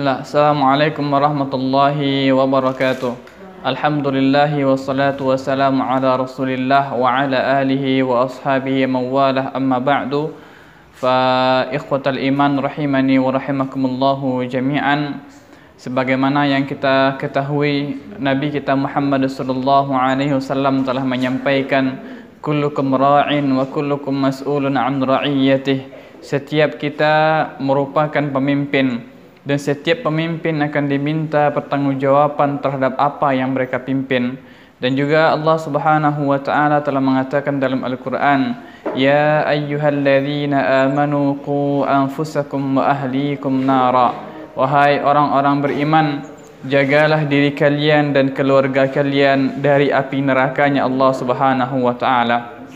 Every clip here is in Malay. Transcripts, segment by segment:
Assalamualaikum warahmatullahi wabarakatuh. Alhamdulillah wassalatu wassalamu ala Rasulillah wa ala alihi wa ashabihi mawalah amma ba'du. Fa ikhwatal iman rahimani wa rahimakumullah jami'an. Sebagaimana yang kita ketahui Nabi kita Muhammad sallallahu alaihi wasallam telah menyampaikan kullukum ra'in wa kullukum mas'ulun 'an ra'iyatihi. Setiap kita merupakan pemimpin dan setiap pemimpin akan diminta pertanggungjawaban terhadap apa yang mereka pimpin dan juga Allah Subhanahu wa taala telah mengatakan dalam Al-Qur'an ya ayyuhalladzina amanu qu anfusakum wa ahlikum nara wahai orang-orang beriman jagalah diri kalian dan keluarga kalian dari api nerakanya Allah Subhanahu wa taala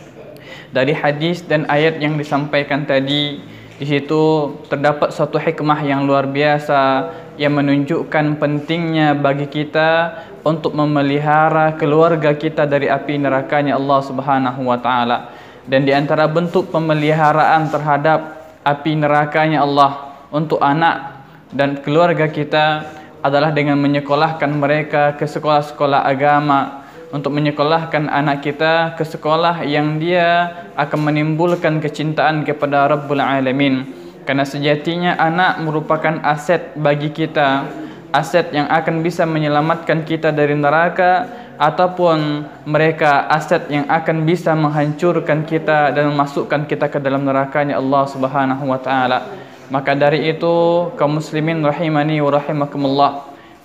dari hadis dan ayat yang disampaikan tadi di situ terdapat satu hikmah yang luar biasa yang menunjukkan pentingnya bagi kita untuk memelihara keluarga kita dari api nerakanya Allah Subhanahu wa taala dan di antara bentuk pemeliharaan terhadap api nerakanya Allah untuk anak dan keluarga kita adalah dengan menyekolahkan mereka ke sekolah-sekolah agama untuk menyekolahkan anak kita ke sekolah yang dia akan menimbulkan kecintaan kepada Rabbul Alamin karena sejatinya anak merupakan aset bagi kita aset yang akan bisa menyelamatkan kita dari neraka ataupun mereka aset yang akan bisa menghancurkan kita dan memasukkan kita ke dalam neraka. nerakanya Allah Subhanahu wa taala maka dari itu kaum muslimin rahimani wa rahimakumullah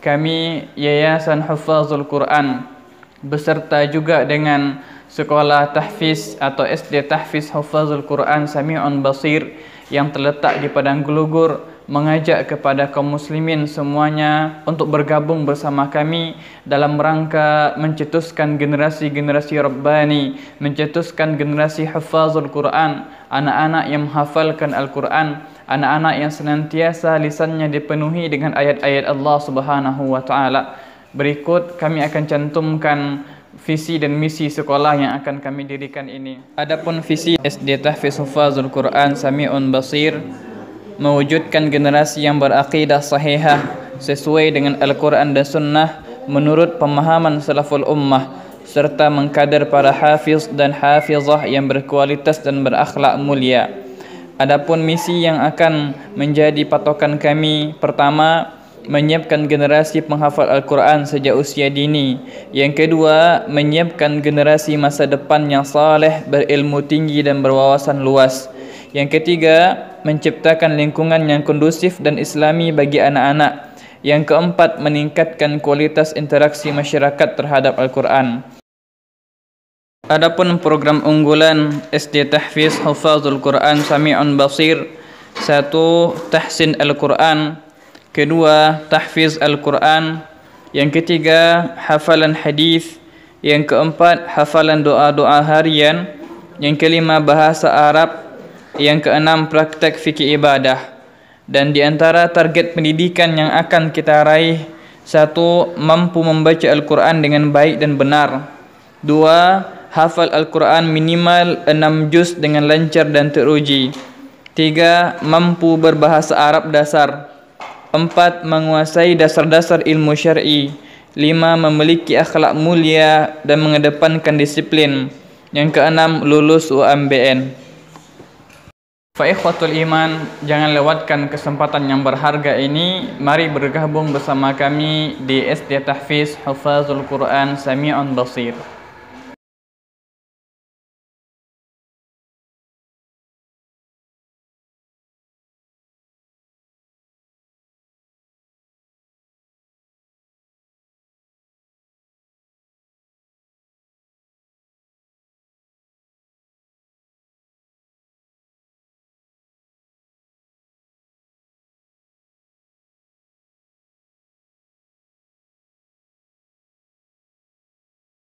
kami Yayasan Hafazul Quran beserta juga dengan sekolah tahfiz atau SD Tahfiz Hafazul Quran Sami'un Basir yang terletak di Padang Gelugur mengajak kepada kaum muslimin semuanya untuk bergabung bersama kami dalam rangka mencetuskan generasi-generasi Rabbani mencetuskan generasi Hafazul Quran anak-anak yang menghafalkan Al-Quran anak-anak yang senantiasa lisannya dipenuhi dengan ayat-ayat Allah Subhanahu wa taala Berikut kami akan cantumkan visi dan misi sekolah yang akan kami dirikan ini. Adapun visi SD Tahfizul Quran Sami'un Basir mewujudkan generasi yang berakidah sahihah sesuai dengan Al-Quran dan Sunnah menurut pemahaman salaful ummah serta mengkader para hafiz dan hafizah yang berkualitas dan berakhlak mulia. Adapun misi yang akan menjadi patokan kami pertama menyiapkan generasi penghafal Al-Quran sejak usia dini. Yang kedua, menyiapkan generasi masa depan yang saleh, berilmu tinggi dan berwawasan luas. Yang ketiga, menciptakan lingkungan yang kondusif dan islami bagi anak-anak. Yang keempat, meningkatkan kualitas interaksi masyarakat terhadap Al-Quran. Adapun program unggulan SD Tahfiz Hafazul Quran Sami'un Basir satu tahsin Al-Quran kedua tahfiz al-Quran yang ketiga hafalan hadis yang keempat hafalan doa-doa harian yang kelima bahasa Arab yang keenam praktek fikir ibadah dan di antara target pendidikan yang akan kita raih satu mampu membaca al-Quran dengan baik dan benar dua hafal al-Quran minimal enam juz dengan lancar dan teruji Tiga, Mampu berbahasa Arab dasar Empat, menguasai dasar-dasar ilmu syar'i. Lima, memiliki akhlak mulia dan mengedepankan disiplin. Yang keenam, lulus UMBN. Faikhwatul iman, jangan lewatkan kesempatan yang berharga ini. Mari bergabung bersama kami di SD Tahfiz Hafazul Quran Sami'un Basir.